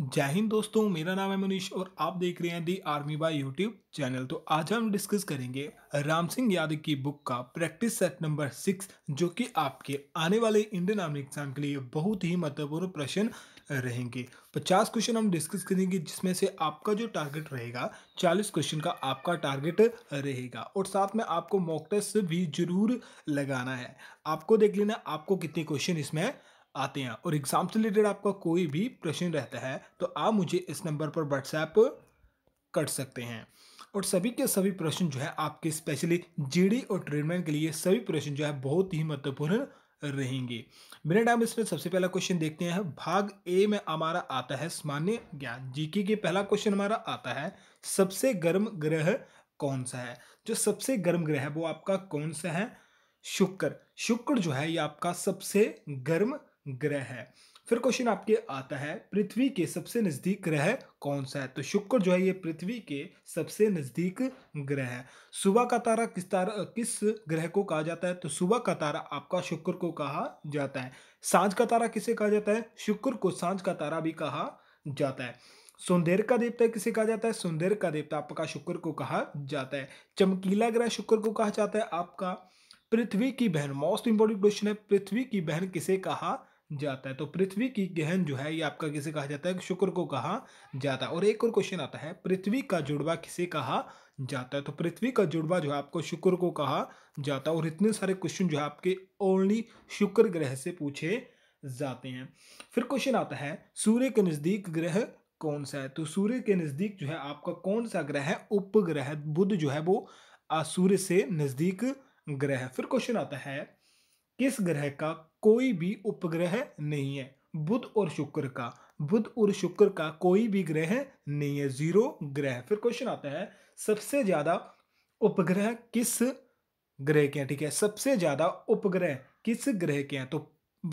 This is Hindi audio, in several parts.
जय हिंद दोस्तों मेरा नाम है मनीष और आप देख रहे हैं the army by YouTube channel तो आज हम डिस्कस करेंगे राम सिंह यादव की बुक का प्रैक्टिस सेट नंबर सिक्स जो कि आपके आने वाले इंडियन आर्मी एग्जाम के लिए बहुत ही महत्वपूर्ण प्रश्न रहेंगे पचास क्वेश्चन हम डिस्कस करेंगे जिसमें से आपका जो टारगेट रहेगा चालीस क्वेश्चन का आपका टारगेट रहेगा और साथ में आपको मॉक टेस्ट भी जरूर लगाना है आपको देख लेना आपको कितने क्वेश्चन इसमें आते हैं और एग्ज़ाम से रिलेटेड आपका कोई भी प्रश्न रहता है तो आप मुझे इस नंबर पर व्हाट्सएप कर सकते हैं और सभी के सभी प्रश्न जो है आपके स्पेशली जीडी और ट्रेडमैन के लिए सभी प्रश्न जो है बहुत ही महत्वपूर्ण रहेंगे मेरे नाम इसमें सबसे पहला क्वेश्चन देखते हैं भाग ए में हमारा आता है सामान्य ज्ञान जीके के पहला क्वेश्चन हमारा आता है सबसे गर्म ग्रह कौन सा है जो सबसे गर्म ग्रह है वो आपका कौन सा है शुक्र शुक्र जो है ये आपका सबसे गर्म ग्रह है फिर क्वेश्चन आपके आता है पृथ्वी के सबसे नज़दीक ग्रह कौन सा है तो शुक्र जो है ये पृथ्वी के सबसे नज़दीक ग्रह है सुबह का तारा किस तारा किस ग्रह को कहा जाता है तो सुबह का तारा आपका शुक्र को कहा जाता है सांझ का तारा किसे कहा जाता है शुक्र को सांझ का तारा भी कहा जाता है सुंदेर का देवता किसे कहा जाता है सुंदेर का देवता आपका शुक्र को कहा जाता है चमकीला ग्रह शुक्र को कहा जाता है आपका पृथ्वी की बहन मोस्ट इंपॉर्टेंट क्वेश्चन है पृथ्वी की बहन किसे कहा जाता है तो पृथ्वी की गहन जो है ये आपका किसे कहा जाता है शुक्र को कहा जाता है और एक और क्वेश्चन आता है पृथ्वी का जुड़वा किसे कहा जाता है तो पृथ्वी का जुड़वा जो है आपको शुक्र को कहा जाता है और इतने सारे क्वेश्चन जो है आपके ओनली शुक्र ग्रह से पूछे जाते हैं फिर क्वेश्चन आता है सूर्य के नज़दीक ग्रह कौन सा है तो सूर्य के नज़दीक जो है आपका कौन सा ग्रह है उपग्रह बुध जो है वो सूर्य से नज़दीक ग्रह फिर क्वेश्चन आता है किस ग्रह का कोई भी उपग्रह नहीं है बुध और शुक्र का बुध और शुक्र का कोई भी ग्रह नहीं है जीरो ग्रह फिर क्वेश्चन आता है सबसे ज्यादा उपग्रह किस ग्रह के हैं ठीक है सबसे ज्यादा उपग्रह किस ग्रह के हैं तो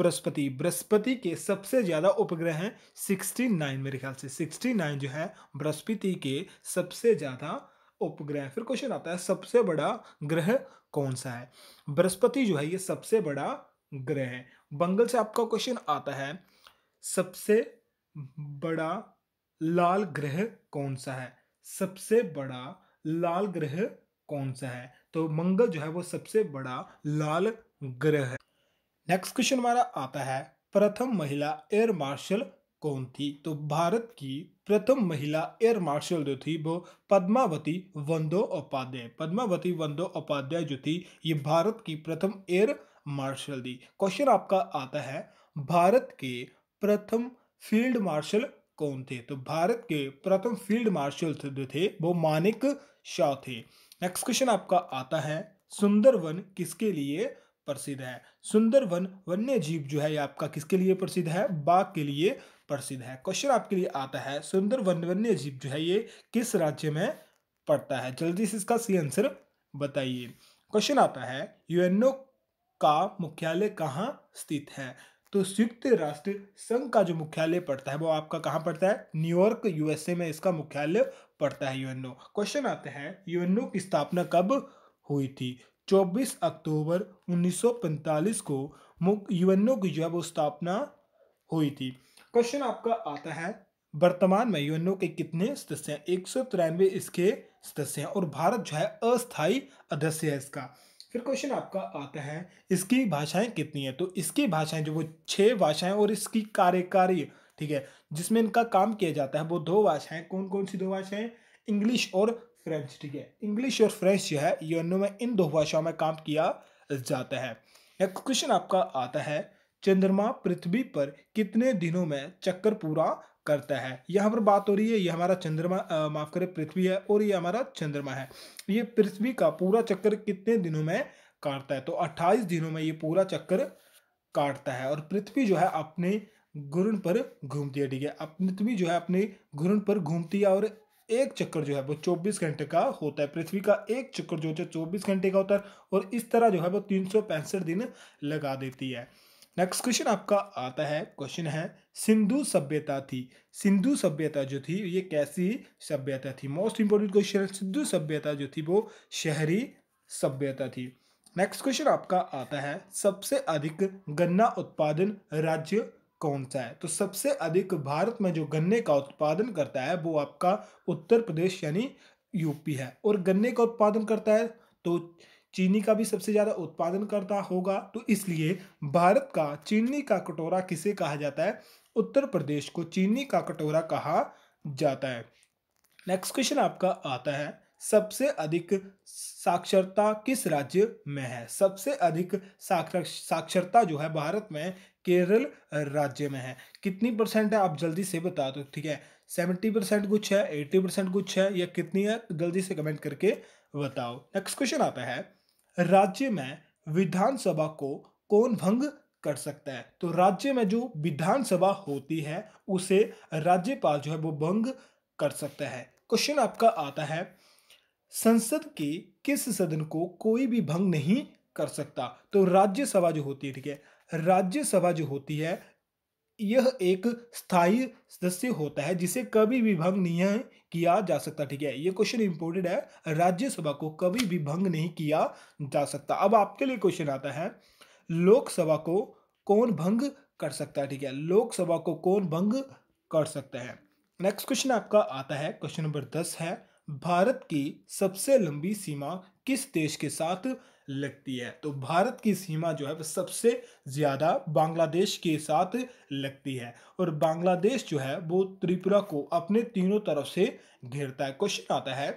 बृहस्पति बृहस्पति के सबसे ज़्यादा उपग्रह हैं सिक्सटी नाइन मेरे ख्याल से सिक्सटी नाइन जो है बृहस्पति के सबसे ज़्यादा उपग्रह फिर क्वेश्चन आता है सबसे बड़ा ग्रह कौन सा है बृहस्पति जो है ये सबसे बड़ा ग्रह है बंगल से आपका क्वेश्चन आता है सबसे बड़ा लाल ग्रह कौन सा है सबसे बड़ा लाल ग्रह कौन सा है तो मंगल जो है वो सबसे बड़ा लाल ग्रह है नेक्स्ट क्वेश्चन हमारा आता है प्रथम महिला एयर मार्शल कौन थी तो भारत की प्रथम महिला एयर मार्शल जो थी वो पद्मावती वंदो उपाध्याय पद्मावती वंदो उपाध्याय जो थी ये भारत की प्रथम एयर मार्शल दी क्वेश्चन आपका आता है भारत के प्रथम फील्ड मार्शल कौन थे तो भारत के प्रथम फील्ड मार्शल जो थे वो मानिक शाह थे नेक्स्ट क्वेश्चन आपका आता है सुंदरवन किसके लिए प्रसिद्ध है सुंदरवन वन्य जीव जो है ये आपका किसके लिए प्रसिद्ध है बाघ के लिए प्रसिद्ध है क्वेश्चन आपके लिए आता है सुंदरवन वन्य जीव जो है ये किस राज्य में पड़ता है जल्दी से इसका सही आंसर बताइए क्वेश्चन आता है यूएनओ का मुख्यालय कहाँ स्थित है तो संयुक्त राष्ट्र संघ का जो मुख्यालय पड़ता है वो आपका कहाँ पड़ता है न्यूयॉर्क यूएसए में इसका मुख्यालय पड़ता है यूएनओ क्वेश्चन आते हैं यूएनओ की स्थापना कब हुई थी 24 अक्टूबर 1945 को यूएनओ की जो है वो स्थापना हुई थी क्वेश्चन आपका आता है वर्तमान में यूएनओ के कितने सदस्य हैं एक इसके सदस्य हैं और भारत जो है अस्थायी अध्यक्ष है इसका फिर क्वेश्चन आपका आता है इसकी भाषाएं कितनी है तो इसकी भाषाएं जो वो छह भाषाएं और इसकी कार्यकारी ठीक है जिसमें इनका काम किया जाता है वो दो भाषाएं कौन कौन सी दो भाषाएं इंग्लिश और फ्रेंच ठीक है इंग्लिश और फ्रेंच जो है यूनो में इन दो भाषाओं में काम किया जाता है क्वेश्चन आपका आता है चंद्रमा पृथ्वी पर कितने दिनों में चक्कर पूरा करता है यहाँ पर बात हो रही है ये हमारा चंद्रमा माफ करें पृथ्वी है और ये हमारा चंद्रमा है ये पृथ्वी का पूरा चक्कर कितने दिनों में काटता है तो 28 दिनों में ये पूरा चक्कर काटता है और पृथ्वी जो है अपने घूर्ण पर घूमती है ठीक है पृथ्वी जो है अपने घूर्ण पर घूमती है और एक चक्कर जो है वो 24 घंटे का होता है पृथ्वी का एक चक्कर जो होता है 24 घंटे का होता है और इस तरह जो है वो तीन दिन लगा देती है नेक्स्ट क्वेश्चन आपका आता है क्वेश्चन है सिंधु सभ्यता थी सिंधु सभ्यता जो थी ये कैसी सभ्यता थी मोस्ट इंपॉर्टेंट क्वेश्चन है सिंधु सभ्यता जो थी वो शहरी सभ्यता थी नेक्स्ट क्वेश्चन आपका आता है सबसे अधिक गन्ना उत्पादन राज्य कौन सा है तो सबसे अधिक भारत में जो गन्ने का उत्पादन करता है वो आपका उत्तर प्रदेश यानी यूपी है और गन्ने का उत्पादन करता है तो चीनी का भी सबसे ज़्यादा उत्पादन करता होगा तो इसलिए भारत का चीनी का कटोरा किसे कहा जाता है उत्तर प्रदेश को चीनी का कटोरा कहा जाता है नेक्स्ट क्वेश्चन आपका आता है सबसे अधिक साक्षरता किस राज्य में है सबसे अधिक साक्षर साक्षरता जो है भारत में केरल राज्य में है कितनी परसेंट है आप जल्दी से बता दो ठीक है सेवेंटी परसेंट कुछ है एट्टी परसेंट कुछ है या कितनी है जल्दी से कमेंट करके बताओ नेक्स्ट क्वेश्चन आता है राज्य में विधानसभा को कौन भंग कर सकता है तो राज्य में जो विधानसभा होती है उसे राज्यपाल जो है वो भंग कर सकता है क्वेश्चन आपका आता है संसद के किस सदन को कोई भी भंग नहीं कर सकता तो राज्यसभा जो होती है ठीक है राज्यसभा जो होती है यह एक स्थायी सदस्य होता है जिसे कभी भी भंग नहीं किया जा सकता ठीक है ये क्वेश्चन इंपोर्टेंट है राज्यसभा को कभी भी भंग नहीं किया जा सकता अब आपके लिए क्वेश्चन आता है लोकसभा को कौन भंग कर सकता है ठीक है लोकसभा को कौन भंग कर सकता है नेक्स्ट क्वेश्चन आपका आता है क्वेश्चन नंबर दस है भारत की सबसे लंबी सीमा किस देश के साथ लगती है तो भारत की सीमा जो है वह सबसे ज़्यादा बांग्लादेश के साथ लगती है और बांग्लादेश जो है वो त्रिपुरा को अपने तीनों तरफ से घेरता है क्वेश्चन आता है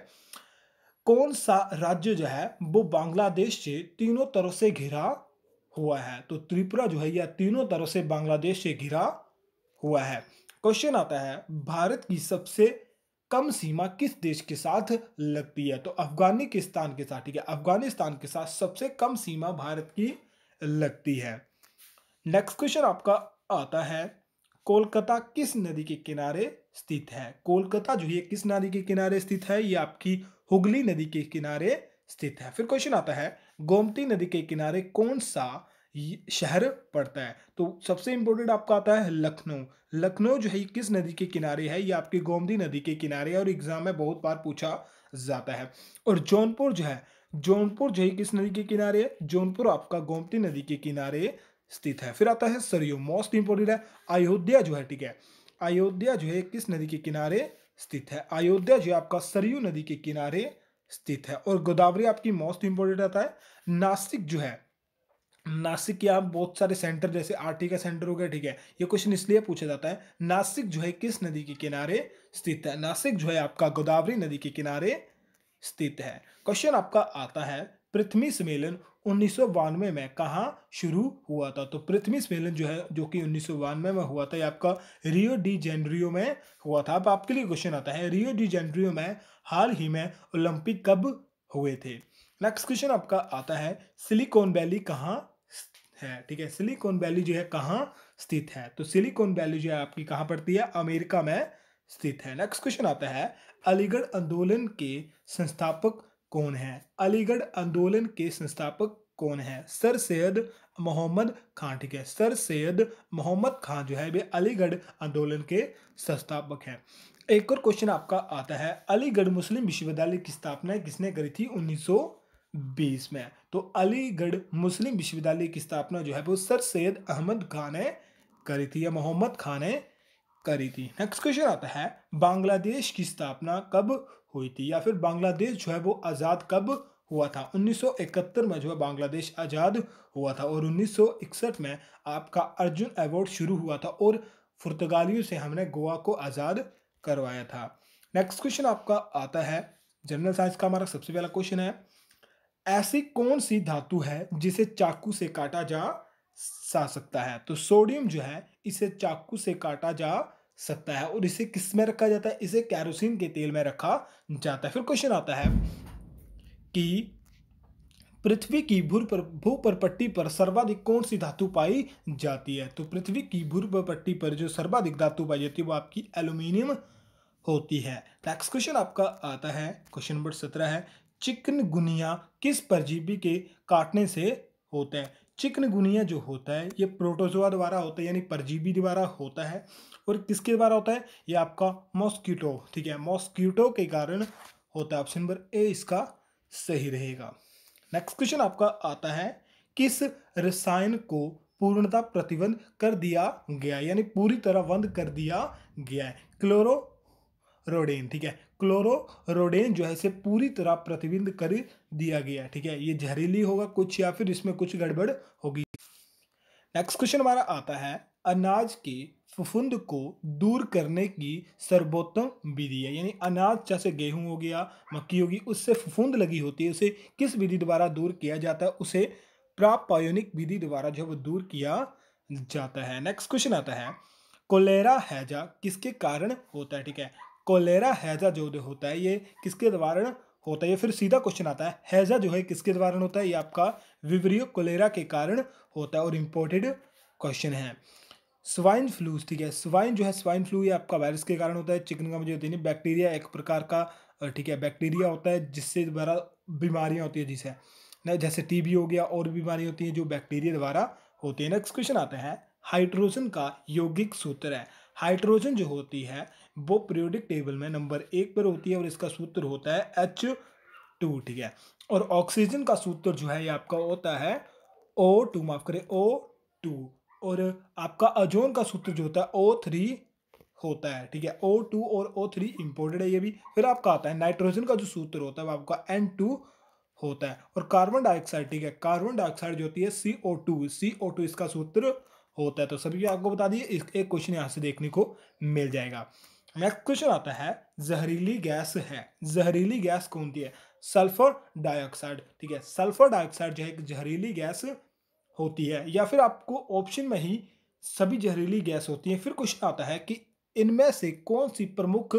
कौन सा राज्य जो है वो बांग्लादेश से तीनों तरफ से घिरा हुआ है तो त्रिपुरा जो है यह तीनों तरफ से बांग्लादेश से घिरा हुआ है क्वेश्चन आता है भारत की सबसे कम सीमा किस देश के साथ लगती है तो अफगानिस्तान के साथ ठीक है अफगानिस्तान के साथ सबसे कम सीमा भारत की लगती है नेक्स्ट क्वेश्चन आपका आता है कोलकाता किस नदी के किनारे स्थित है कोलकाता जो है किस नदी के किनारे स्थित है ये आपकी हुगली नदी के किनारे स्थित है फिर क्वेश्चन आता है गोमती नदी के किनारे कौन सा शहर पड़ता है तो सबसे इम्पोर्टेंट आपका आता है लखनऊ लखनऊ जो है किस नदी के किनारे है ये आपकी गोमती नदी के किनारे है और एग्जाम में बहुत बार पूछा जाता है और जौनपुर जो है जौनपुर जो है किस नदी के किनारे है जौनपुर आपका गोमती नदी के किनारे स्थित है फिर आता है सरयू मोस्ट इंपोर्टेंट है अयोध्या जो है ठीक है अयोध्या जो है किस नदी के किनारे स्थित है अयोध्या जो है आपका सरयू नदी के किनारे स्थित है और गोदावरी आपकी मोस्ट इंपोर्टेंट आता है नासिक जो है नासिक के बहुत सारे सेंटर जैसे आरटी का सेंटर हो गया ठीक है ये क्वेश्चन इसलिए पूछा जाता है नासिक जो है किस नदी के किनारे स्थित है नासिक जो है आपका गोदावरी नदी के किनारे स्थित है क्वेश्चन आपका आता है पृथ्वी सम्मेलन उन्नीस में कहा शुरू हुआ था तो पृथ्वी सम्मेलन जो है जो कि उन्नीस में हुआ था आपका रियो डी जेनरियो में हुआ था अब आपके लिए क्वेश्चन आता है रियो डी जेनरियो में हाल ही में ओलंपिक कब हुए थे नेक्स्ट क्वेश्चन आपका आता है सिलिकॉन वैली कहाँ है ठीक है सिलिकॉन वैली जो है कहाँ स्थित है तो सिलिकॉन वैली जो है आपकी कहाँ पड़ती है अमेरिका में स्थित है नेक्स्ट क्वेश्चन आता है अलीगढ़ आंदोलन के संस्थापक कौन है अलीगढ़ आंदोलन के संस्थापक कौन है सर सैयद मोहम्मद खान ठीक है सर सैयद मोहम्मद खान जो है वे अलीगढ़ आंदोलन के संस्थापक हैं एक और क्वेश्चन आपका आता है अलीगढ़ मुस्लिम विश्वविद्यालय की स्थापना किसने करी थी उन्नीस बीस में तो अलीगढ़ मुस्लिम विश्वविद्यालय की स्थापना जो है वो सर सैयद अहमद खान ने करी थी या मोहम्मद खान ने करी थी नेक्स्ट क्वेश्चन आता है बांग्लादेश की स्थापना कब हुई थी या फिर बांग्लादेश जो है वो आज़ाद कब हुआ था 1971 में जो है बांग्लादेश आज़ाद हुआ था और 1961 में आपका अर्जुन अवार्ड शुरू हुआ था और पुर्तगालियों से हमने गोवा को आज़ाद करवाया था नेक्स्ट क्वेश्चन आपका आता है जनरल साइंस का हमारा सबसे पहला क्वेश्चन है ऐसी कौन सी धातु है जिसे चाकू से काटा जा सा सकता है तो सोडियम जो है इसे चाकू से काटा जा सकता है और इसे किस में रखा जाता है इसे कैरोसिन के तेल में रखा जाता है फिर क्वेश्चन आता है कि पृथ्वी की भूर पर भूपरपट्टी पर सर्वाधिक कौन सी धातु पाई जाती है तो पृथ्वी की भूपरपट्टी पर जो सर्वाधिक धातु पाई जाती है वो आपकी एल्यूमिनियम होती है नेक्स्ट क्वेश्चन आपका आता है क्वेश्चन नंबर सत्रह है चिकनगुनिया किस परजीवी के काटने से होता है चिकनगुनिया जो होता है ये प्रोटोजोआ द्वारा होता है यानी परजीवी द्वारा होता है और किसके द्वारा होता है ये आपका मॉस्क्यूटो ठीक है मॉस्क्यूटो के कारण होता है ऑप्शन नंबर ए इसका सही रहेगा नेक्स्ट क्वेश्चन आपका आता है किस रसायन को पूर्णता प्रतिबंध कर दिया गया यानी पूरी तरह बंद कर दिया गया है क्लोरो रोडेन ठीक है क्लोरोडेन जो है इसे पूरी तरह प्रतिबिंध कर दिया गया ठीक है ये जहरीली होगा कुछ या फिर इसमें कुछ गड़बड़ होगी नेक्स्ट क्वेश्चन हमारा आता है अनाज के फफुंद को दूर करने की सर्वोत्तम विधि है यानी अनाज जैसे गेहूं हो गया मक्की होगी उससे फफुंद लगी होती है उसे किस विधि द्वारा दूर किया जाता है उसे प्रापायोनिक विधि द्वारा जो है वो दूर किया जाता है नेक्स्ट क्वेश्चन आता है कोलेरा हैजा किसके कारण होता है ठीक है कोलेरा हैजा जो होता है ये किसके द्वारा होता है या फिर सीधा क्वेश्चन आता है हैजा जो है किसके द्वारा होता है ये आपका विवरीय कोलेरा के कारण होता है और इम्पोर्टेड क्वेश्चन है स्वाइन फ्लू ठीक है स्वाइन जो है स्वाइन फ्लू ये आपका वायरस के कारण होता है चिकन का मुझे होती है बैक्टीरिया एक प्रकार का ठीक है बैक्टीरिया होता है जिससे द्वारा बीमारियाँ होती है जिसे न जैसे टीबी हो गया और बीमारियाँ होती हैं जो बैक्टीरिया द्वारा होती है नेक्स्ट क्वेश्चन आता है हाइड्रोजन का यौगिक सूत्र है हाइड्रोजन जो होती है वो प्रियोडिक टेबल में नंबर एक पर होती है और इसका सूत्र होता है एच टू ठीक है और ऑक्सीजन का सूत्र जो है ये आपका होता है ओ टू माफ करें ओ टू और आपका अजोन का सूत्र जो होता है ओ थ्री होता है ठीक है ओ टू और ओ थ्री इम्पोर्टेड है ये भी फिर आपका आता है नाइट्रोजन का जो सूत्र होता है वो आपका एन टू होता है और कार्बन डाइऑक्साइड ठीक है कार्बन डाइऑक्साइड जो होती है सी ओ टू सी ओ टू इसका सूत्र होता है तो सभी आपको बता दिए एक क्वेश्चन यहाँ से देखने को मिल जाएगा नेक्स्ट क्वेश्चन आता है जहरीली गैस है जहरीली गैस कौन सी है सल्फर डाइऑक्साइड ठीक है सल्फर डाइऑक्साइड जो है एक जहरीली गैस होती है या फिर आपको ऑप्शन में ही सभी जहरीली गैस होती है फिर क्वेश्चन आता है कि इनमें से कौन सी प्रमुख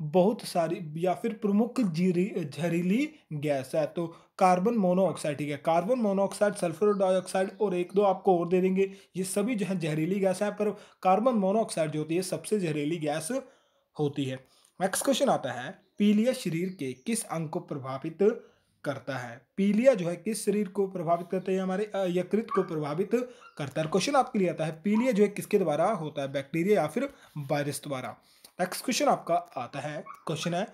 बहुत सारी या फिर प्रमुख जीरी जहरीली गैस है तो कार्बन मोनोऑक्साइड ठीक है कार्बन मोनोऑक्साइड सल्फर डाइऑक्साइड और एक दो आपको और दे देंगे ये सभी जो है जहरीली गैस है पर कार्बन मोनोऑक्साइड जो होती है सबसे जहरीली गैस होती है नेक्स्ट क्वेश्चन आता है पीलिया शरीर के किस अंग को प्रभावित करता है पीलिया जो है किस शरीर को प्रभावित करता है हमारे यकृत को प्रभावित करता है क्वेश्चन आपके लिए आता है पीलिया जो है किसके द्वारा होता है बैक्टीरिया या फिर वायरस द्वारा नेक्स्ट क्वेश्चन आपका आता है क्वेश्चन है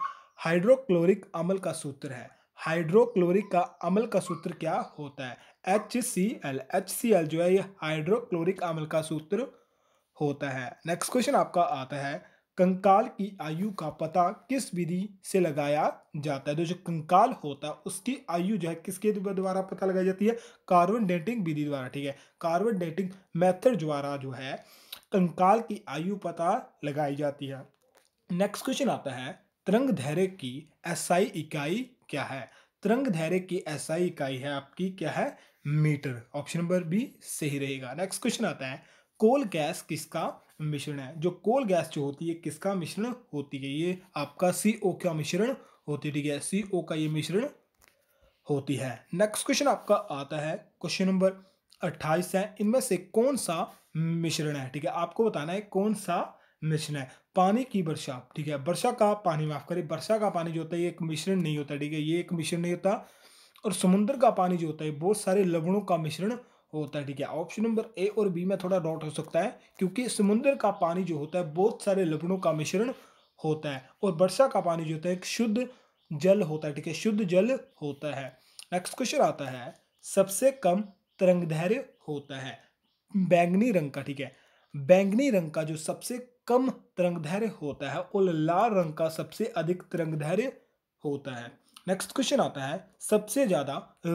हाइड्रोक्लोरिक अम्ल का सूत्र है हाइड्रोक्लोरिक का अम्ल का सूत्र क्या होता है H C L H C L जो है ये हाइड्रोक्लोरिक अम्ल का सूत्र होता है नेक्स्ट क्वेश्चन आपका आता है कंकाल की आयु का पता किस विधि से लगाया जाता है जो तो जो कंकाल होता है उसकी आयु जो है किसके द्वारा पता लगाई जाती है कार्बन डेटिंग विधि द्वारा ठीक है कार्बन डेटिंग मेथड द्वारा जो है कंकाल की आयु पता लगाई जाती है नेक्स्ट क्वेश्चन आता है तरंग धैर्य की एसआई इकाई क्या है तरंग धैर्य की एसआई इकाई है आपकी क्या है मीटर ऑप्शन नंबर बी सही रहेगा नेक्स्ट क्वेश्चन आता है कोल गैस किसका मिश्रण है जो कोल गैस जो होती है किसका मिश्रण होती है ये आपका सी ओ का मिश्रण होती है ठीक है सी ओ का ये मिश्रण होती है नेक्स्ट क्वेश्चन आपका आता है क्वेश्चन नंबर अट्ठाईस है इनमें से कौन सा मिश्रण है ठीक है आपको बताना है कौन सा मिश्रण है पानी की वर्षा ठीक है वर्षा का पानी माफ़ करें वर्षा का पानी जो होता है ये एक मिश्रण नहीं होता ठीक है ये एक मिश्रण नहीं होता और समुद्र का पानी जो होता है बहुत सारे लवणों का मिश्रण होता है ठीक है ऑप्शन नंबर ए और बी में थोड़ा डॉट हो सकता है क्योंकि समुद्र का पानी जो होता है बहुत सारे लवणों का मिश्रण होता है और वर्षा का पानी जो होता है एक शुद्ध जल होता है ठीक है शुद्ध जल होता है नेक्स्ट क्वेश्चन आता है सबसे कम तरंगधैर्य होता है बैंगनी रंग का ठीक है बैंगनी रंग का जो सबसे कम धैर्य होता है और लाल रंग का सबसे अधिक धैर्य होता है नेक्स्ट क्वेश्चन आता है सबसे ज़्यादा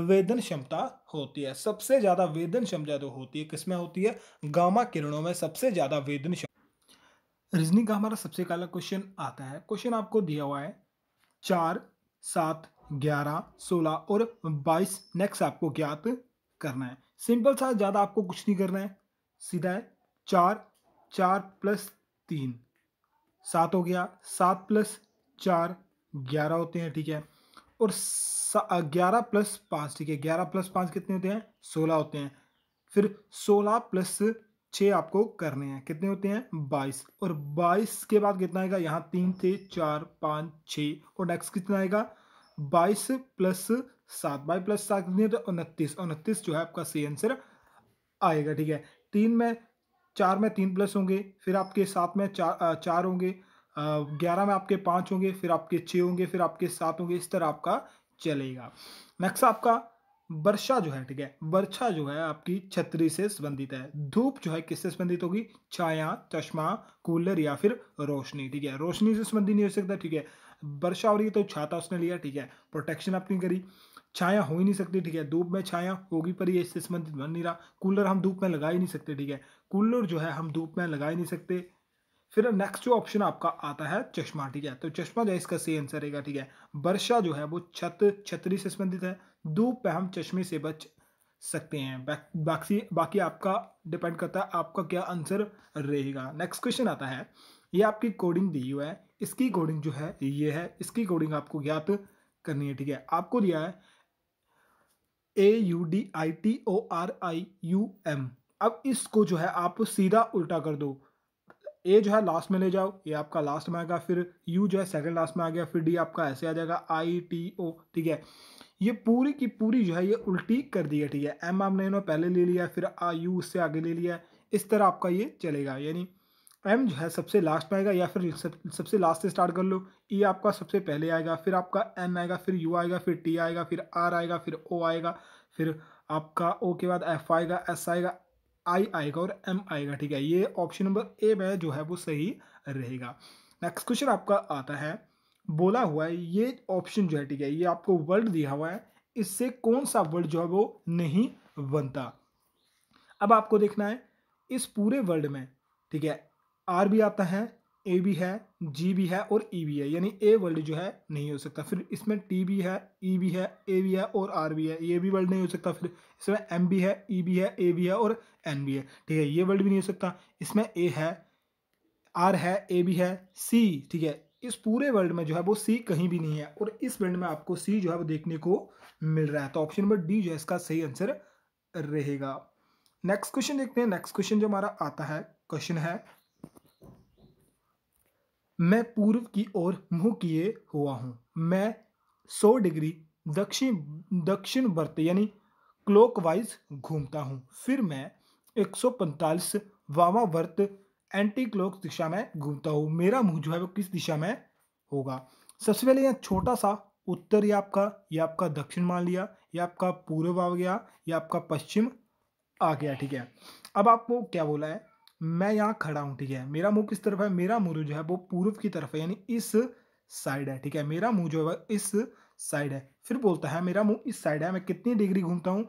वेदन क्षमता होती है सबसे ज़्यादा वेदन क्षमता जो होती है किसमें होती है गामा किरणों में सबसे ज़्यादा वेदन क्षमता रीजनिंग का हमारा सबसे पहला क्वेश्चन आता है क्वेश्चन आपको दिया हुआ है चार सात ग्यारह सोलह और बाईस नेक्स्ट आपको ज्ञात करना है सिंपल सा ज़्यादा आपको कुछ नहीं करना है सीधा है चार चार प्लस तीन सात हो गया सात प्लस चार ग्यारह होते हैं ठीक है और ग्यारह प्लस पाँच ठीक है ग्यारह प्लस पाँच कितने होते हैं सोलह होते हैं फिर सोलह प्लस छः आपको करने हैं कितने होते हैं बाईस और बाईस के बाद कितना आएगा यहाँ तीन थे चार पाँच छः और नेक्स्ट कितना आएगा बाईस प्लस सात बाईस प्लस सात कितने उनतीस उनतीस जो है आपका सही आंसर आएगा ठीक है तीन में चार में तीन प्लस होंगे फिर आपके सात में चार चार होंगे ग्यारह में आपके पाँच होंगे फिर आपके छः होंगे फिर आपके सात होंगे इस तरह आपका चलेगा नेक्स्ट आपका वर्षा जो है ठीक है वर्षा जो है आपकी छतरी से संबंधित है धूप जो है किससे संबंधित होगी छाया चश्मा कूलर या फिर रोशनी ठीक है रोशनी से संबंधित नहीं हो सकता ठीक है वर्षा हो रही है तो छाता उसने लिया ठीक है प्रोटेक्शन आपने करी छाया हो ही नहीं सकती ठीक है धूप में छाया होगी पर ये इससे संबंधित बन नहीं रहा कूलर हम धूप में लगा ही नहीं सकते ठीक है कूलर जो है हम धूप में लगा ही नहीं सकते फिर नेक्स्ट जो ऑप्शन आपका आता है चश्मा ठीक है तो चश्मा जो है इसका सही आंसर रहेगा ठीक है वर्षा जो है वो छत छतरी से संबंधित है धूप पे हम चश्मे से बच सकते हैं बाकी बाकी आपका डिपेंड करता है आपका क्या आंसर रहेगा नेक्स्ट क्वेश्चन आता है ये आपकी कोडिंग दी हुई है इसकी कोडिंग जो है ये है इसकी कोडिंग आपको ज्ञात करनी है ठीक है आपको दिया है A U D I T O R I U M अब इसको जो है आप सीधा उल्टा कर दो ए जो है लास्ट में ले जाओ ये आपका लास्ट में आएगा फिर यू जो है सेकंड लास्ट में आ गया फिर डी आपका ऐसे आ जाएगा आई टी ओ ठीक है ये पूरी की पूरी जो है ये उल्टी कर दी है ठीक है एम आपने इन्होंने पहले ले लिया फिर आ यू उससे आगे ले लिया इस तरह आपका ये चलेगा यानी एम जो है सबसे लास्ट में आएगा या फिर सबसे लास्ट से स्टार्ट कर लो ई e आपका सबसे पहले आएगा फिर आपका एन आएगा फिर यू आएगा फिर टी आएगा फिर आर आएगा फिर ओ आएगा फिर आपका ओ के बाद एफ आएगा एस आएगा आई आएगा और एम आएगा ठीक है ये ऑप्शन नंबर ए में जो है वो सही रहेगा नेक्स्ट क्वेश्चन आपका आता है बोला हुआ है ये ऑप्शन जो है ठीक है ये आपको वर्ड दिया हुआ है इससे कौन सा वर्ड जो है वो नहीं बनता अब आपको देखना है इस पूरे वर्ल्ड में ठीक है आर भी आता है ए भी है जी भी है और ई e भी है यानी ए वर्ल्ड जो है नहीं हो सकता फिर इसमें टी भी है ई e भी है ए भी है और आर भी है ये भी वर्ल्ड नहीं हो सकता फिर इसमें एम भी है ई e भी है ए भी है और एन भी है ठीक है ये वर्ल्ड भी नहीं हो सकता इसमें ए है आर है ए भी है सी ठीक है इस पूरे वर्ल्ड में जो है वो सी कहीं भी नहीं है और इस वर्ल्ड में आपको सी जो है वो देखने को मिल रहा है तो ऑप्शन नंबर डी जो है इसका सही आंसर रहेगा नेक्स्ट क्वेश्चन देखते हैं नेक्स्ट क्वेश्चन जो हमारा आता है क्वेश्चन है मैं पूर्व की ओर मुंह किए हुआ हूँ मैं सौ डिग्री दक्षिण दक्षिण वर्त यानी क्लॉकवाइज घूमता हूँ फिर मैं एक सौ पैंतालीस वामा वर्त एंटी क्लॉक दिशा में घूमता हूँ मेरा मुंह जो है वो किस दिशा में होगा सबसे पहले यहाँ छोटा सा उत्तर या आपका या आपका दक्षिण मान लिया या आपका पूर्व आ गया या आपका पश्चिम आ गया ठीक है अब आपको क्या बोला है मैं यहाँ खड़ा हूँ ठीक है मेरा मुंह किस तरफ है मेरा मुंह जो है वो पूर्व की तरफ है यानी इस साइड है ठीक है मेरा मुंह जो है इस साइड है फिर बोलता है मेरा मुंह इस साइड है मैं कितनी डिग्री घूमता हूँ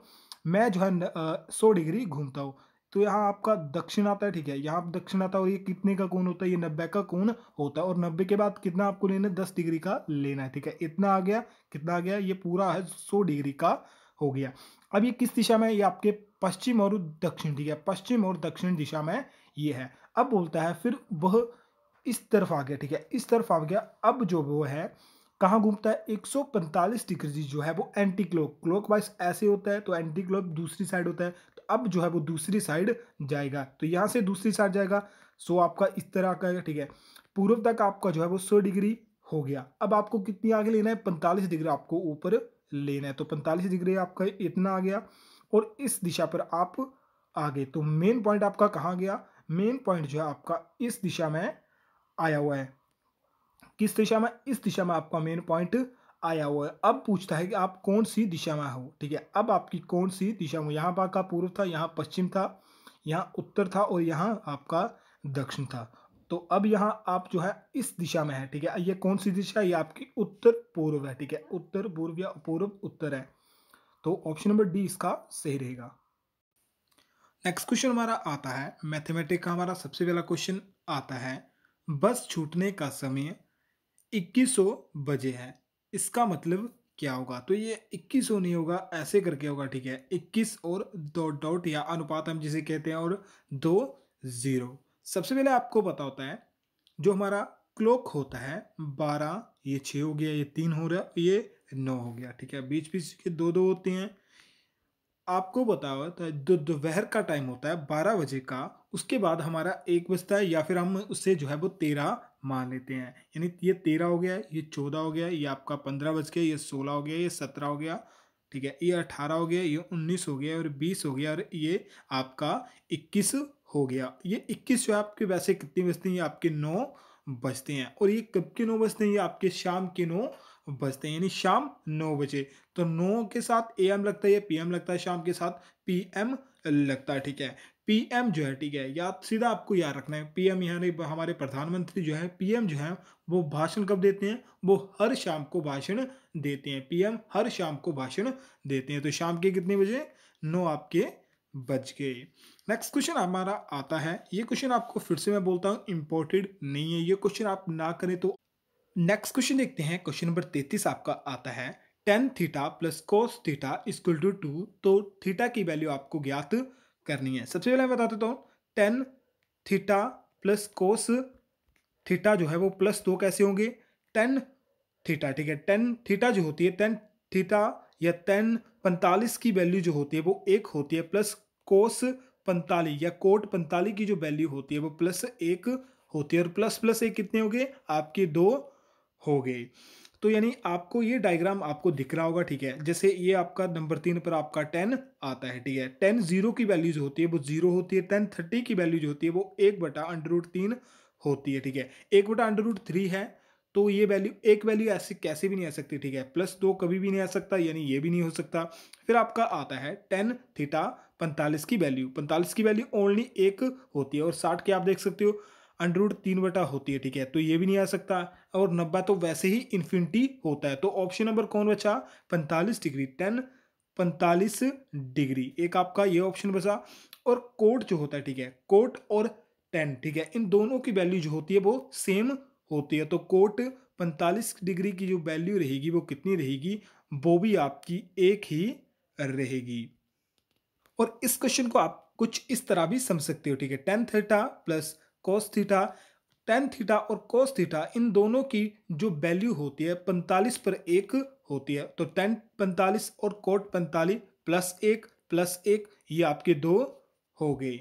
मैं जो है सौ डिग्री घूमता हूँ तो यहाँ आपका दक्षिण आता है ठीक है यहाँ दक्षिण आता है और ये कितने का कोण होता है ये नब्बे का कोण होता है और नब्बे के बाद कितना आपको लेना है दस डिग्री का लेना है ठीक है इतना आ गया कितना आ गया ये पूरा है सौ डिग्री का हो गया अब ये किस दिशा में ये आपके पश्चिम और दक्षिण ठीक है पश्चिम और दक्षिण दिशा में ये है अब बोलता है फिर वह इस तरफ आ गया ठीक है इस तरफ आ गया अब जो वो है कहाँ घूमता है 145 डिग्री जो है वो एंटी क्लॉक क्लॉक वाइज ऐसे होता है तो एंटी क्लॉक दूसरी साइड होता है तो अब जो है वो दूसरी साइड जाएगा तो यहाँ से दूसरी साइड जाएगा सो आपका इस तरह का ठीक है पूर्व तक आपका जो है वो सौ डिग्री हो गया अब आपको कितनी आगे लेना है पैंतालीस डिग्री आपको ऊपर लेना है तो पैंतालीस डिग्री आपका इतना आ गया और इस दिशा पर आप आ गए तो मेन पॉइंट आपका कहाँ गया मेन पॉइंट जो है आपका इस दिशा में आया हुआ है किस दिशा में इस दिशा में आपका मेन पॉइंट आया हुआ है अब पूछता है कि आप कौन सी दिशा में हो ठीक है अब आपकी कौन सी दिशा में यहाँ आपका पूर्व था यहाँ पश्चिम था यहाँ उत्तर था और यहाँ आपका दक्षिण था तो अब यहाँ आप जो है इस दिशा में है ठीक है ये कौन सी दिशा है ये आपकी उत्तर पूर्व है ठीक है उत्तर पूर्व या पूर्व उत्तर है तो ऑप्शन नंबर डी इसका सही रहेगा नेक्स्ट क्वेश्चन हमारा आता है मैथमेटिक का हमारा सबसे पहला क्वेश्चन आता है बस छूटने का समय 2100 बजे है इसका मतलब क्या होगा तो ये 2100 नहीं होगा ऐसे करके होगा ठीक है 21 और डॉट डॉट या अनुपात हम जिसे कहते हैं और दो ज़ीरो सबसे पहले आपको पता होता है जो हमारा क्लॉक होता है बारह ये छः हो गया ये तीन हो रहा ये नौ हो गया ठीक है बीच बीच के दो दो होते हैं आपको बताया था जो दोपहर का टाइम होता है बारह बजे का उसके बाद हमारा एक बजता है या फिर हम उससे जो है वो तेरह मान लेते हैं यानी ये तेरह हो गया ये चौदह हो गया ये आपका पंद्रह बज गया ये सोलह हो गया ये सत्रह हो गया ठीक है ये अठारह हो गया ये उन्नीस हो गया और बीस हो गया और ये आपका इक्कीस हो गया ये इक्कीस जो है आपके वैसे कितनी बजती हैं ये आपके नौ बजते हैं और ये कब के नौ बजते हैं ये आपके शाम के नौ बजते हैं यानी शाम नौ बजे तो नौ के साथ ए एम लगता है या पी एम लगता है शाम के साथ पी एम लगता है ठीक है पी एम जो है ठीक है याद सीधा आपको याद रखना है पी एम यानी हमारे प्रधानमंत्री जो है पी एम जो है वो भाषण कब देते हैं वो हर शाम को भाषण देते हैं पी एम हर शाम को भाषण देते हैं तो शाम के कितने बजे नौ आपके बच गए नेक्स्ट क्वेश्चन हमारा आता है ये क्वेश्चन आपको फिर से मैं बोलता हूँ इम्पोर्टेड नहीं है ये क्वेश्चन आप ना करें तो नेक्स्ट क्वेश्चन देखते हैं क्वेश्चन नंबर तैतीस आपका आता है tan theta plus cos theta equal to two तो थीटा की वैल्यू आपको ज्ञात करनी है सबसे पहले मैं बता देता हूँ tan theta plus cos theta जो है वो प्लस दो कैसे होंगे टेन थीटा ठीक है टेन थीटा जो होती है टेन थीटा या टेन पैंतालीस की वैल्यू जो होती है वो एक होती है प्लस कोस पैंतालीस या कोट पैंतालीस की जो वैल्यू होती है वो प्लस एक होती है और प्लस प्लस एक कितने हो गए आपके दो हो गई तो यानी आपको ये डायग्राम आपको दिख रहा होगा ठीक है जैसे ये आपका नंबर तीन पर आपका टेन आता है ठीक है टेन जीरो की वैल्यू जो होती है वो जीरो होती है टेन थर्टी की वैल्यू जो होती है वो एक बटा अंडर रूट तीन होती है ठीक है एक बटा अंडर रूट थ्री है तो ये वैल्यू एक वैल्यू ऐसी कैसे भी नहीं आ सकती ठीक है प्लस दो कभी भी नहीं आ सकता यानी ये भी नहीं हो सकता फिर आपका आता है टेन थीटा पैंतालीस की वैल्यू पैंतालीस की वैल्यू ओनली एक होती है और साठ के आप देख सकते हो अंडर रूट तीन बटा होती है ठीक है तो ये भी नहीं आ सकता और नब्बे तो वैसे ही इन्फिनिटी होता है तो ऑप्शन नंबर कौन बचा पैंतालीस डिग्री टेन पैंतालीस डिग्री एक आपका ये ऑप्शन बचा और कोट जो होता है ठीक है कोट और टेन ठीक है इन दोनों की वैल्यू जो होती है वो सेम होती है तो कोट पैंतालीस डिग्री की जो वैल्यू रहेगी वो कितनी रहेगी वो भी आपकी एक ही रहेगी और इस क्वेश्चन को आप कुछ इस तरह भी समझ सकते हो ठीक है tan theta plus cos theta tan theta और कोस थीटा इन दोनों की जो वैल्यू होती है पैंतालीस पर एक होती है तो टेन पैंतालीस और कोट पैंतालीस प्लस एक प्लस एक ये आपके दो हो गई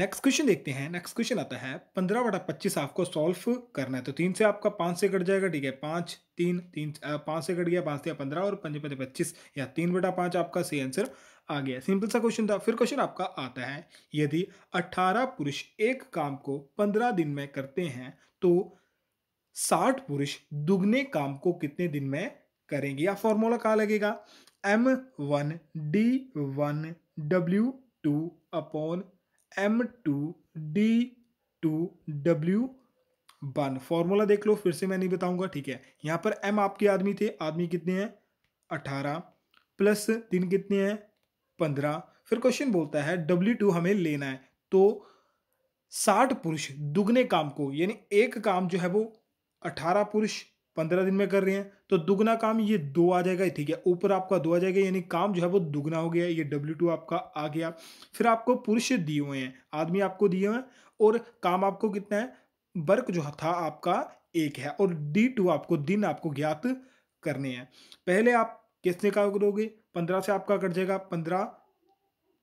नेक्स्ट क्वेश्चन देखते हैं नेक्स्ट क्वेश्चन आता है पंद्रह बटा पच्चीस आपको सॉल्व करना है तो तीन से आपका पाँच से कट जाएगा ठीक है पाँच तीन तीन पाँच से कट गया पाँच से पंद्रह और पंच पंच पच्चीस या तीन बटा पाँच आपका सही आंसर आ गया सिंपल सा क्वेश्चन था फिर क्वेश्चन आपका आता है यदि अट्ठारह पुरुष एक काम को पंद्रह दिन में करते हैं तो साठ पुरुष दुगने काम को कितने दिन में करेंगे या फॉर्मूला कहाँ लगेगा M one D one W two upon M two D two W one formula देख लो फिर से मैं नहीं बताऊंगा ठीक है यहाँ पर एम आपके आदमी थे आदमी कितने हैं अठारह प्लस दिन कितने हैं पंद्रह फिर क्वेश्चन बोलता है डब्ल्यू टू हमें लेना है तो साठ पुरुष दुगने काम को यानी एक काम जो है वो अठारह पुरुष पंद्रह दिन में कर रहे हैं तो दुगना काम ये दो आ जाएगा ठीक है ऊपर आपका दो आ जाएगा यानी काम जो है वो दुगना हो गया ये डब्ल्यू आपका आ गया फिर आपको पुरुष दिए हुए हैं आदमी आपको दिए हुए हैं और काम आपको कितना है वर्क जो था आपका एक है और डी टू आपको दिन आपको ज्ञात करने हैं पहले आप किसने का करोगे पंद्रह से आपका कट जाएगा पंद्रह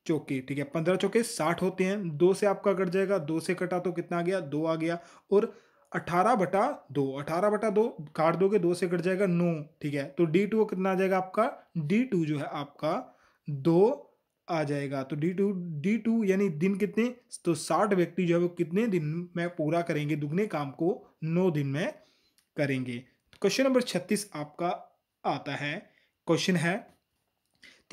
चौके ठीक है पंद्रह चौके साठ होते हैं दो से आपका कट जाएगा दो से कटा तो कितना आ गया दो आ गया और अठारह बटा दो अठारह बटा दो काट दोगे दो से कट जाएगा नो ठीक है तो डी टू कितना आ जाएगा आपका डी टू जो है आपका दो आ जाएगा तो डी टू डी टू यानी दिन कितने तो साठ व्यक्ति जो है वो कितने दिन में पूरा करेंगे दुगने काम को नौ दिन में करेंगे तो क्वेश्चन नंबर छत्तीस आपका आता है क्वेश्चन है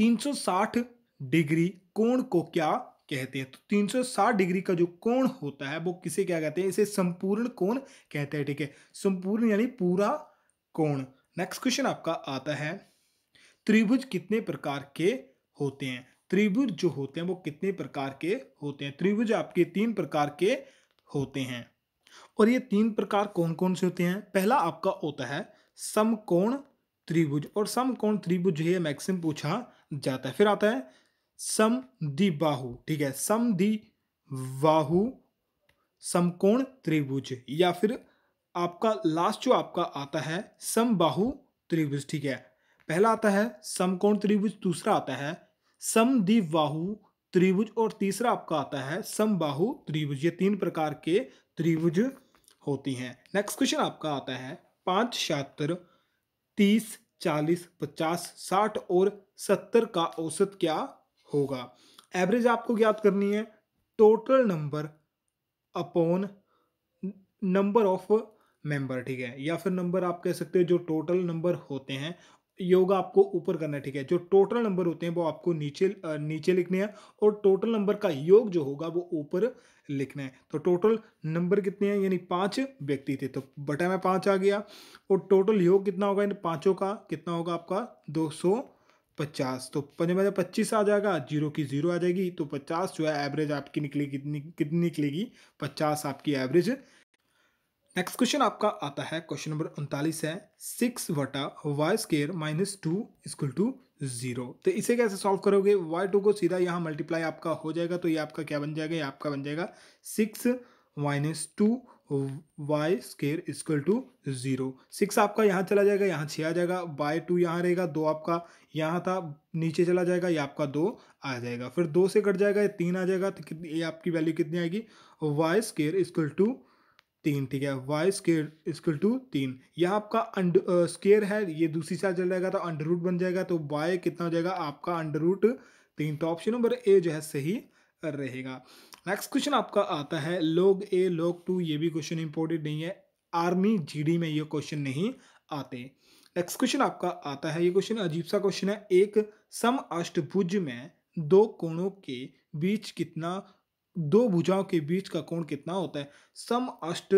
360 डिग्री कोण को क्या कहते हैं तो 360 डिग्री का जो कोण होता है वो किसे क्या कहते हैं इसे संपूर्ण कोण कहते हैं ठीक है संपूर्ण यानी पूरा कोण नेक्स्ट क्वेश्चन आपका आता है त्रिभुज कितने प्रकार के होते हैं त्रिभुज जो होते हैं वो कितने प्रकार के होते हैं त्रिभुज आपके तीन प्रकार के होते हैं और ये तीन प्रकार कौन कौन से होते हैं पहला आपका होता है समकोण त्रिभुज और समकोण त्रिभुज जो है मैक्सिम पूछा जाता है फिर आता है सम दि बाहु ठीक है सम दि बाहु समकोण त्रिभुज या फिर आपका लास्ट जो आपका आता है समबाहु त्रिभुज ठीक है पहला आता है समकोण त्रिभुज दूसरा आता है बाहु त्रिभुज और तीसरा आपका आता है समबाहु त्रिभुज ये तीन प्रकार के त्रिभुज होती हैं नेक्स्ट क्वेश्चन आपका आता है पांच छिहत्तर तीस चालीस पचास साठ और सत्तर का औसत क्या होगा एवरेज आपको ज्ञात करनी है total number upon number of member ठीक है या फिर नंबर आप कह सकते हैं जो टोटल नंबर होते हैं योग आपको ऊपर करना है ठीक है जो टोटल नंबर होते हैं वो आपको नीचे नीचे लिखने हैं और टोटल नंबर का योग जो होगा वो ऊपर लिखना है तो टोटल नंबर कितने हैं यानी पांच व्यक्ति थे तो बटा में पांच आ गया और टोटल योग कितना होगा इन पांचों का कितना होगा आपका दो सौ पचास तो पंजाब में पच्चीस आ जाएगा जीरो की जीरो आ जाएगी तो पचास जो है एवरेज आपकी निकलेगी कितनी कितनी निकलेगी पचास आपकी एवरेज नेक्स्ट क्वेश्चन आपका आता है क्वेश्चन नंबर उनतालीस है सिक्स वटा Y square minus two equal two zero तो इसे कैसे सॉल्व करोगे वाई टू को सीधा यहाँ मल्टीप्लाई आपका हो जाएगा तो ये आपका क्या बन जाएगा ये आपका बन जाएगा six minus two Y square equal to zero six आपका यहाँ चला जाएगा यहाँ छः आ जाएगा बाय टू यहाँ रहेगा दो आपका यहाँ था नीचे चला जाएगा ये आपका दो आ जाएगा फिर दो से कट जाएगा ये तीन आ जाएगा तो ये आपकी वैल्यू कितनी आएगी वाई स्केयर इजक्ल टू तीन ठीक है वाई स्केयर इजक्ल टू तीन यहाँ आपका अंड स्केयर है ये दूसरी साइड चल जाएगा तो अंडर रूट बन जाएगा तो वाई कितना हो जाएगा आपका अंडर रूट तीन तो ऑप्शन नंबर ए जो है सही रहेगा नेक्स्ट क्वेश्चन आपका आता है लोग ए लोग टू ये भी क्वेश्चन इंपॉर्टेंट नहीं है आर्मी जीडी में ये क्वेश्चन नहीं आते नेक्स्ट क्वेश्चन आपका आता है ये क्वेश्चन अजीब सा क्वेश्चन है एक सम अष्टभुज में दो कोणों के बीच कितना दो भुजाओं के बीच का कोण कितना होता है सम अष्ट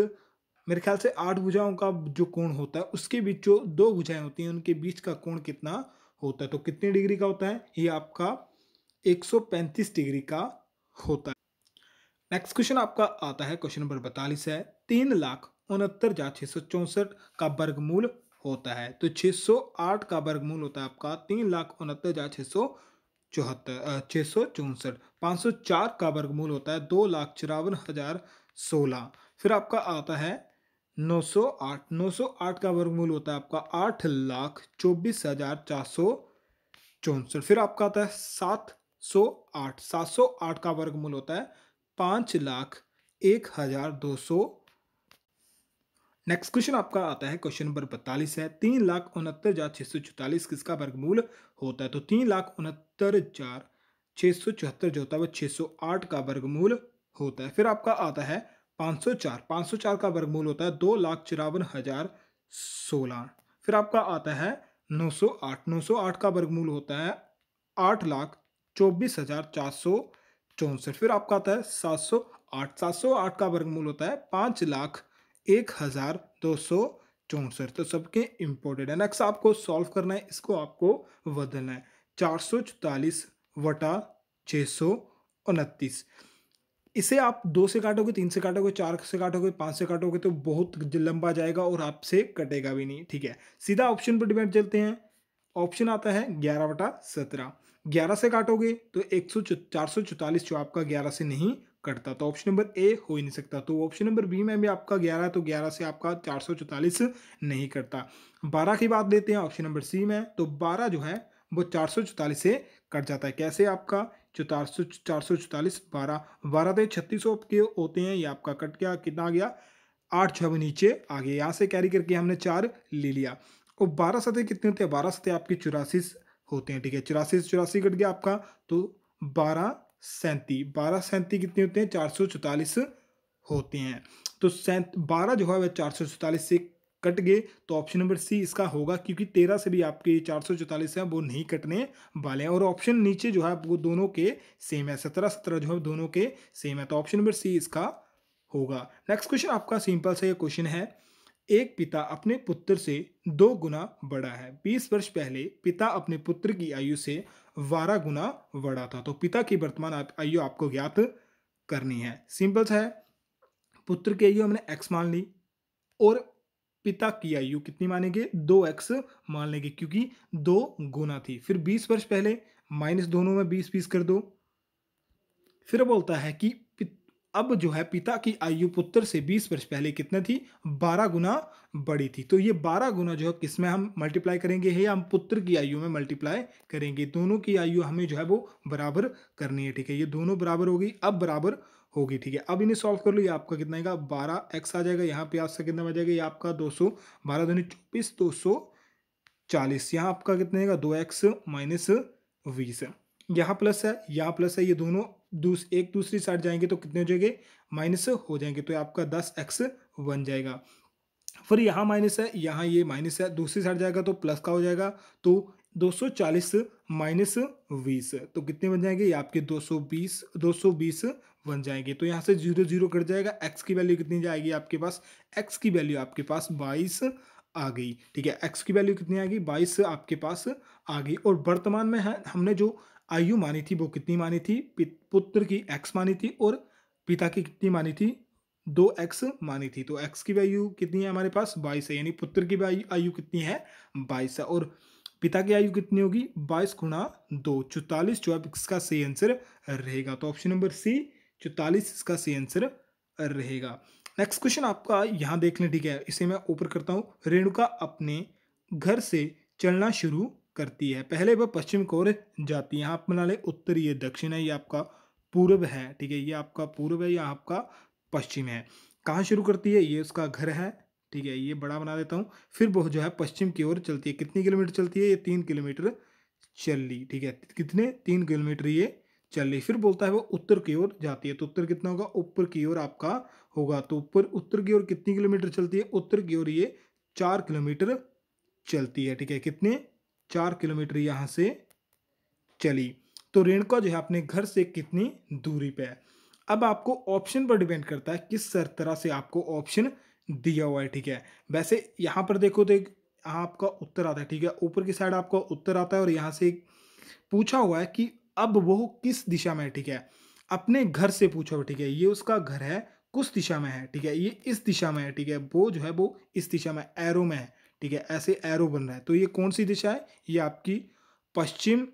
मेरे ख्याल से आठ भुजाओं का जो कोण होता है उसके बीच जो दो भुजाएं होती हैं उनके बीच का कोण कितना होता है तो कितने डिग्री का होता है ये आपका 135 डिग्री का होता नेक्स्ट क्वेश्चन आपका आता है क्वेश्चन नंबर बतालीस है तीन लाख उनहत्तर हजार छः सौ चौंसठ का वर्गमूल होता है तो सौ आठ का वर्गमूल होता है आपका तीन लाख उनहत्तर हजार छः सौ चौहत्तर छः सौ चौंसठ पाँच सौ चार का वर्गमूल होता है दो लाख चौरावन हजार सोलह फिर आपका आता है नौ नौ सौ आठ सौ आठ का वर्गमूल होता है आपका आठ लाख चौबीस हजार चार सौ चौंसठ फिर आपका आता है सात सौ आठ सात सौ आठ का वर्गमूल होता है पांच लाख एक हज़ार दो सौ नेक्स्ट क्वेश्चन आपका आता है क्वेश्चन नंबर बत्तालीस है तीन लाख उनहत्तर हजार छह सौ चौतालीस किसका वर्गमूल होता है तो तीन लाख उनहत्तर हजार छह सौ चौहत्तर जो होता है वह छह सौ आठ का वर्गमूल होता है फिर आपका आता है पांच सौ चार पांच सौ चार का वर्गमूल होता है दो लाख चौरावन हजार सोलह फिर आपका आता है नौ सौ आठ नौ सौ आठ का वर्गमूल होता है आठ लाख चौबीस हजार चार सौ चौंसठ फिर आपका आता है सात सौ आठ सात सौ आठ का वर्गमूल होता है पाँच लाख एक हज़ार दो सौ चौंसठ तो सबके इम्पोर्टेंट है नेक्स्ट आपको सॉल्व करना है इसको आपको बदलना है चार सौ चौतालीस वटा छः सौ उनतीस इसे आप दो से काटोगे तीन से काटोगे चार से काटोगे पाँच से काटोगे तो बहुत लंबा जाएगा और आपसे कटेगा भी नहीं ठीक है सीधा ऑप्शन पर डिपेंड चलते हैं ऑप्शन आता है ग्यारह बटा सत्रह ग्यारह से काटोगे तो एक सौ चार सौ चौतालीस जो आपका ग्यारह से नहीं कटता तो ऑप्शन नंबर ए हो ही नहीं सकता तो ऑप्शन नंबर बी में भी आपका ग्यारह तो ग्यारह से आपका चार सौ चौतालीस नहीं कटता बारह की बात लेते हैं ऑप्शन नंबर सी में तो बारह जो है वो चार सौ चौतालीस से कट जाता है कैसे आपका चार सौ चार सौ चौतालीस बारह बारह तो छत्तीस के होते हैं ये आपका कट गया कितना आ गया आठ छः नीचे आ गया यहाँ से कैरी करके हमने चार ले लिया और बारह सतह कितने होते हैं बारह सतह आपकी चौरासी होते हैं ठीक है चौरासी से चौरासी कट गया आपका तो बारह सैंती बारह सैंती कितने होते हैं चार सौ चौतालीस होते हैं तो सैंत बारह जो है वह चार सौ चौतालीस से कट गए तो ऑप्शन नंबर सी इसका होगा क्योंकि तेरह से भी आपके चार सौ चौतालीस है वो नहीं कटने वाले हैं और ऑप्शन नीचे जो है वो दोनों के सेम है सत्रह सत्रह जो है दोनों के सेम है तो ऑप्शन नंबर सी इसका होगा नेक्स्ट क्वेश्चन आपका सिंपल सा ये क्वेश्चन है एक पिता अपने पुत्र से दो गुना बड़ा है बीस वर्ष पहले पिता अपने पुत्र की आयु से बारह गुना बड़ा था तो पिता की वर्तमान आयु आपको ज्ञात करनी है सिंपल सा है पुत्र की आयु हमने एक्स मान ली और पिता की आयु कितनी मानेंगे दो एक्स मान लेंगे क्योंकि दो गुना थी फिर बीस वर्ष पहले माइनस दोनों में बीस बीस कर दो फिर बोलता है कि अब जो है पिता की आयु पुत्र से 20 वर्ष पहले कितने थी 12 गुना बड़ी थी तो ये 12 गुना जो है किसमें हम मल्टीप्लाई करेंगे या हम पुत्र की आयु में मल्टीप्लाई करेंगे दोनों की आयु हमें जो है वो बराबर करनी है ठीक है ये दोनों बराबर होगी अब बराबर होगी ठीक है अब इन्हें सॉल्व कर लो ये आपका कितना आएगा बारह एक्स आ जाएगा यहाँ पे आपसे कितना आ जाएगा ये आपका दो सौ बारह दोनों चौबीस दो सौ चालीस यहाँ आपका कितना आएगा दो एक्स माइनस बीस यहाँ प्लस है यहाँ प्लस है ये दोनों दूस एक दूसरी साइड जाएंगे तो कितने हो जाएंगे माइनस हो जाएंगे तो आपका दस एक्स बन जाएगा फिर यहाँ माइनस है यहाँ ये माइनस है दूसरी साइड जाएगा तो प्लस का हो जाएगा तो 240 माइनस बीस तो कितने बन जाएंगे ये आपके 220 220 बन जाएंगे तो यहाँ से जीरो जीरो कट जाएगा एक्स की वैल्यू कितनी जाएगी आपके पास एक्स की वैल्यू आपके पास 22 आ गई ठीक है एक्स की वैल्यू कितनी आ गई 22 आपके पास आ गई और वर्तमान में है हमने जो आयु मानी थी वो कितनी मानी थी पुत्र की एक्स मानी थी और पिता की कितनी मानी थी दो एक्स मानी थी तो एक्स की वैल्यू कितनी है हमारे पास बाईस है यानी पुत्र की आयु कितनी है बाईस है और पिता की आयु कितनी होगी बाईस गुणा दो चौतालीस जो अब इसका सही आंसर रहेगा तो ऑप्शन नंबर सी चौतालीस इसका सही आंसर रहेगा नेक्स्ट क्वेश्चन आपका यहाँ देख लें ठीक है इसे मैं ऊपर करता हूँ रेणुका अपने घर से चलना शुरू करती है पहले वह पश्चिम की ओर जाती है यहाँ आप बना ले उत्तर ये दक्षिण है ये आपका पूर्व है ठीक है ये आपका पूर्व है या आपका पश्चिम है कहाँ शुरू करती है ये उसका घर है ठीक है ये बड़ा बना देता हूँ फिर वो जो है पश्चिम की ओर चलती है कितनी किलोमीटर चलती है ये तीन किलोमीटर चल ली ठीक है कितने तीन किलोमीटर ये चल ली फिर बोलता है वो उत्तर की ओर जाती है तो उत्तर कितना होगा ऊपर की ओर आपका होगा तो ऊपर उत्तर की ओर कितनी किलोमीटर चलती है उत्तर की ओर ये चार किलोमीटर चलती है ठीक है कितने चार किलोमीटर यहाँ से चली तो रेणुका जो है अपने घर से कितनी दूरी पे है अब आपको ऑप्शन पर डिपेंड करता है किस तरह से आपको ऑप्शन दिया हुआ है ठीक है वैसे यहाँ पर देखो तो आपका उत्तर आता है ठीक है ऊपर की साइड आपका उत्तर आता है और यहाँ से पूछा हुआ है कि अब वो किस दिशा में है ठीक है अपने घर से पूछा हुआ ठीक है ये उसका घर है कुछ दिशा में है ठीक है ये इस दिशा में है ठीक है वो जो है वो इस दिशा में एरो में है ठीक है ऐसे एरो बन रहा है तो ये कौन सी दिशा है ये आपकी पश्चिम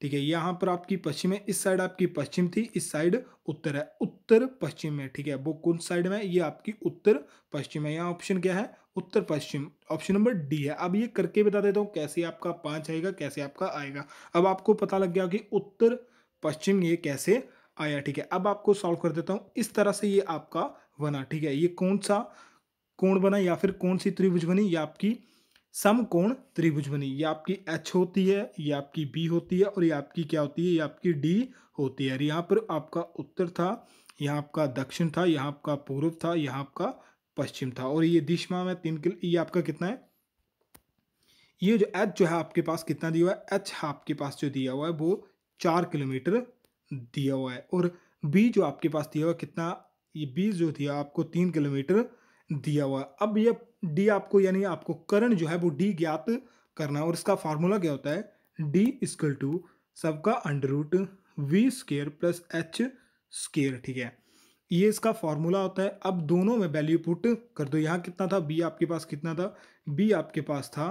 ठीक है यहाँ पर आपकी पश्चिम है इस साइड आपकी पश्चिम थी इस साइड उत्तर है उत्तर पश्चिम में ठीक है वो कौन साइड में ये आपकी उत्तर पश्चिम है यहाँ ऑप्शन क्या है उत्तर पश्चिम ऑप्शन नंबर डी है अब ये करके बता देता हूँ कैसे आपका पाँच आएगा कैसे आपका आएगा अब आपको पता लग गया कि उत्तर पश्चिम ये कैसे आया ठीक है अब आपको सॉल्व कर देता हूँ इस तरह से ये आपका बना ठीक है ये कौन सा कोण बना या फिर कौन सी त्रिभुज बनी या आपकी सम कोण त्रिभुज बनी ये आपकी एच होती है ये आपकी बी होती है और ये आपकी क्या होती है ये आपकी डी होती है यहाँ पर आपका उत्तर था यहाँ आपका दक्षिण था यहाँ आपका पूर्व था यहाँ आपका पश्चिम था और ये दिशमा में तीन किलो ये आपका कितना है ये जो एच जो है आपके पास कितना दिया हुआ है एच आपके पास जो दिया हुआ है वो चार किलोमीटर दिया हुआ है और बी जो आपके पास दिया हुआ कितना ये बी जो दिया आपको तीन किलोमीटर दिया हुआ अब ये डी आपको यानी आपको करंट जो है वो डी ज्ञात करना है और इसका फार्मूला क्या होता है डी इजकल टू सबका under root V square plus H square ठीक है ये इसका फॉर्मूला होता है अब दोनों में वैल्यू पुट कर दो यहाँ कितना था बी आपके पास कितना था बी आपके पास था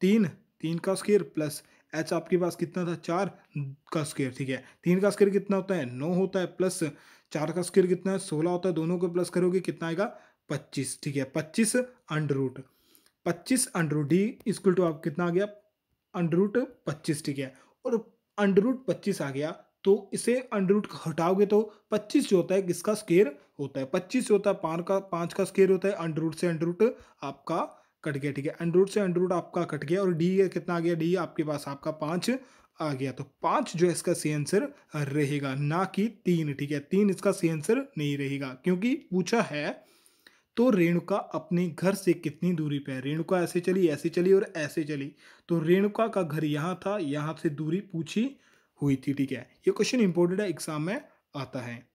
तीन तीन का स्केयर प्लस एच आपके पास कितना था चार का स्केयर ठीक है तीन का स्केयर कितना होता है नौ होता है प्लस चार का स्केयर कितना है सोलह होता है दोनों को प्लस करोगे कितना आएगा पच्चीस ठीक है पच्चीस अंडर रूट पच्चीस under root D equal to आप कितना आ गया अंडर रूट पच्चीस ठीक है और अंडर रूट पच्चीस आ गया तो इसे अंडर रूट हटाओगे तो पच्चीस जो होता है किसका स्केयर होता है पच्चीस जो होता है पाँच का पाँच का स्केयर होता है अंडर रूट से अंडर रूट आपका कट गया ठीक है अंडर रूट से अंडर रूट आपका कट गया और डी कितना आ गया डी आपके पास आपका पाँच आ गया तो पाँच जो है इसका सही आंसर रहेगा ना कि तीन ठीक है तीन इसका सही आंसर नहीं रहेगा क्योंकि पूछा है तो रेणुका अपने घर से कितनी दूरी पर है रेणुका ऐसे चली ऐसे चली और ऐसे चली तो रेणुका का घर यहाँ था यहाँ से दूरी पूछी हुई थी ठीक है ये क्वेश्चन इंपॉर्टेंट है एग्जाम में आता है